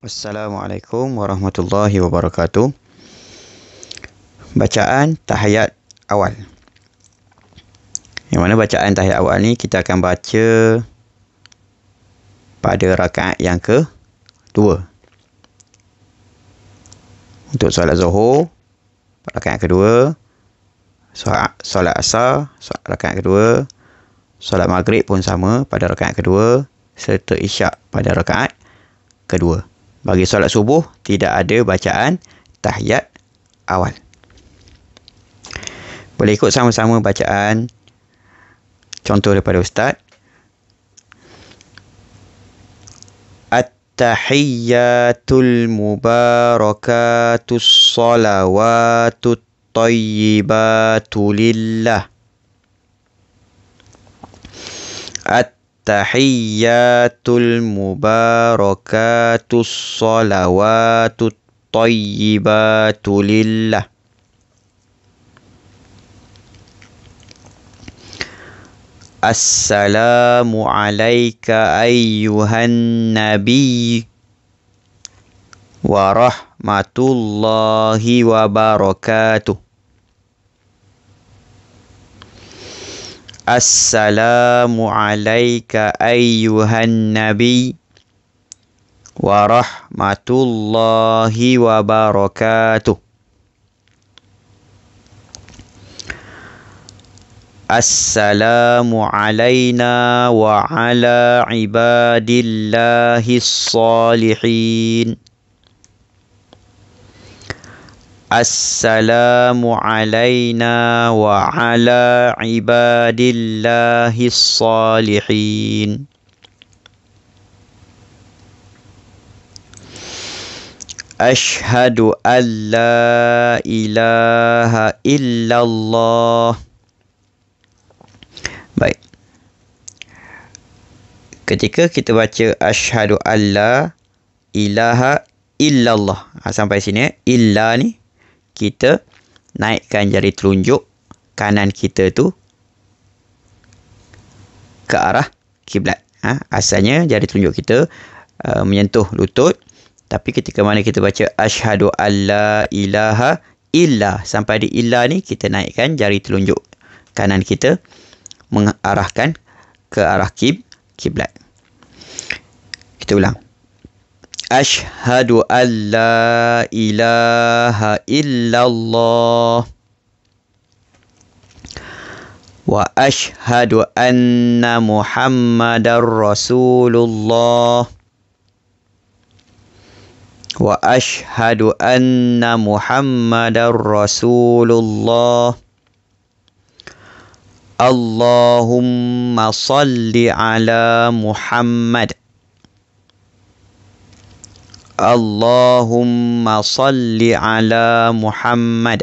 Assalamualaikum warahmatullahi wabarakatuh. Bacaan tahiyat awal. Yang mana bacaan tahiyat awal ni kita akan baca pada rakaat yang ke 2. Untuk solat Zuhur rakaat kedua, solat, solat Asar rakaat kedua, solat Maghrib pun sama pada rakaat kedua serta Isyak pada rakaat kedua bagi solat subuh tidak ada bacaan tahiyat awal. Boleh ikut sama-sama bacaan contoh daripada ustaz. At-tahiyyatul mubarakatus salawatut tayyibatu lillah. At التحيات المباركات الصلوات الطيبات لله السلام عليك ايها النبي ورحمه الله وبركاته assalamu alayka ayyuhan nabi wa rahmatullahi wa barakatuh السلام علينا وعلى عباد الله الصالحين السلام علينا وعلى عباد الله الصالحين اشهد ان لا اله الا Ketika kita baca Ashadu Allah Ilaha illallah ha, Sampai sini Illa ni kita naikkan jari telunjuk kanan kita tu ke arah kiblat. Ha? Asalnya jari telunjuk kita uh, menyentuh lutut. Tapi ketika mana kita baca Ashadu alla ilaha illa. Sampai di illa ni kita naikkan jari telunjuk kanan kita. Mengarahkan ke arah kib, kiblat. Kita ulang. أشهد أن لا إله إلا الله وأشهد أن محمدا رسول الله وأشهد أن محمدا رسول الله اللهم صل على محمد Allahumma salli ala Muhammad.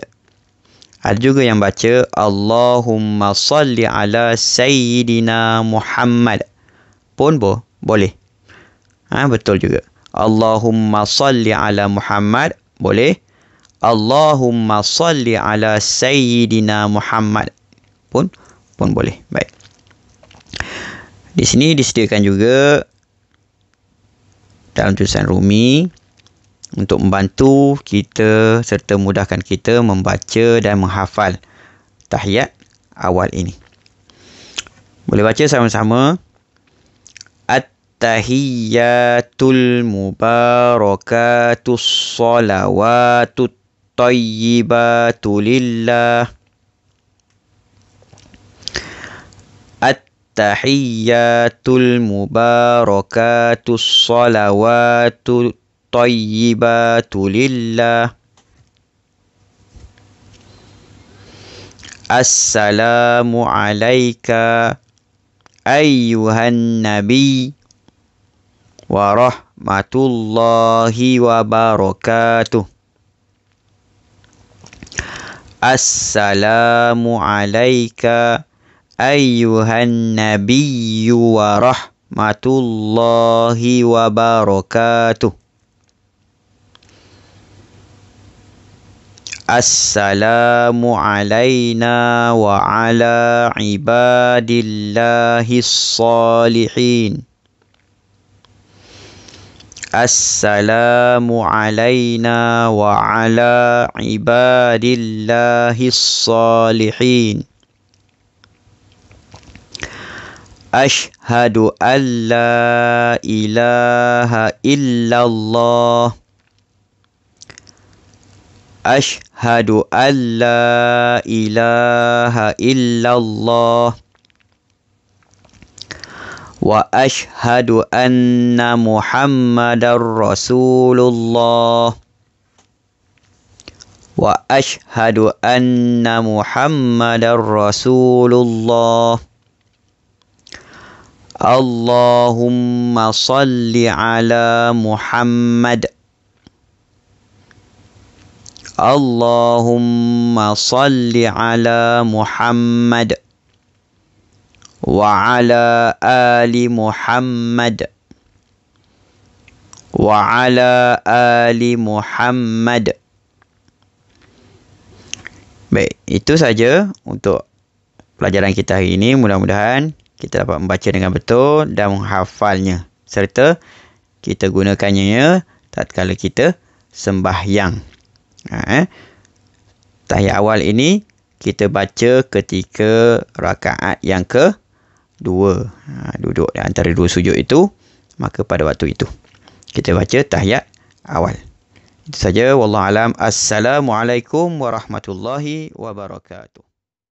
Ada juga yang baca Allahumma salli ala Sayyidina Muhammad. Pun bo, boleh. Ha, betul juga. Allahumma salli ala Muhammad. Boleh. Allahumma salli ala Sayyidina Muhammad. Pun pun boleh. Baik. Di sini disediakan juga dalam tulisan Rumi untuk membantu kita serta mudahkan kita membaca dan menghafal tahiyat awal ini. Boleh baca sama-sama. At-tahiyyatul mubarakatus salawatut tayyibatu lillah التحيات المباركات الصلوات الطيبات لله السلام عليك أيها النبي ورحمة الله وبركاته السلام عليك أيها النبي ورحمة الله وبركاته السلام علينا وعلى عباد الله الصالحين السلام علينا وعلى عباد الله الصالحين أشهد أن لا إله إلا الله أشهد أن لا إله إلا الله وأشهد أن محمدا رسول الله وأشهد أن محمدا رسول الله Allahumma salli ala Muhammad Allahumma salli ala Muhammad wa ala ali Muhammad wa ala ali Muhammad Baik itu saja untuk pelajaran kita hari ini mudah-mudahan kita dapat membaca dengan betul dan menghafalnya serta kita gunakannya ya, tatkala kita sembahyang. Ha, eh. Tahiyat awal ini kita baca ketika rakaat yang ke dua. Ha, duduk di antara dua sujud itu maka pada waktu itu kita baca tahiyat awal. Itu saja wallahu alam. Assalamualaikum warahmatullahi wabarakatuh.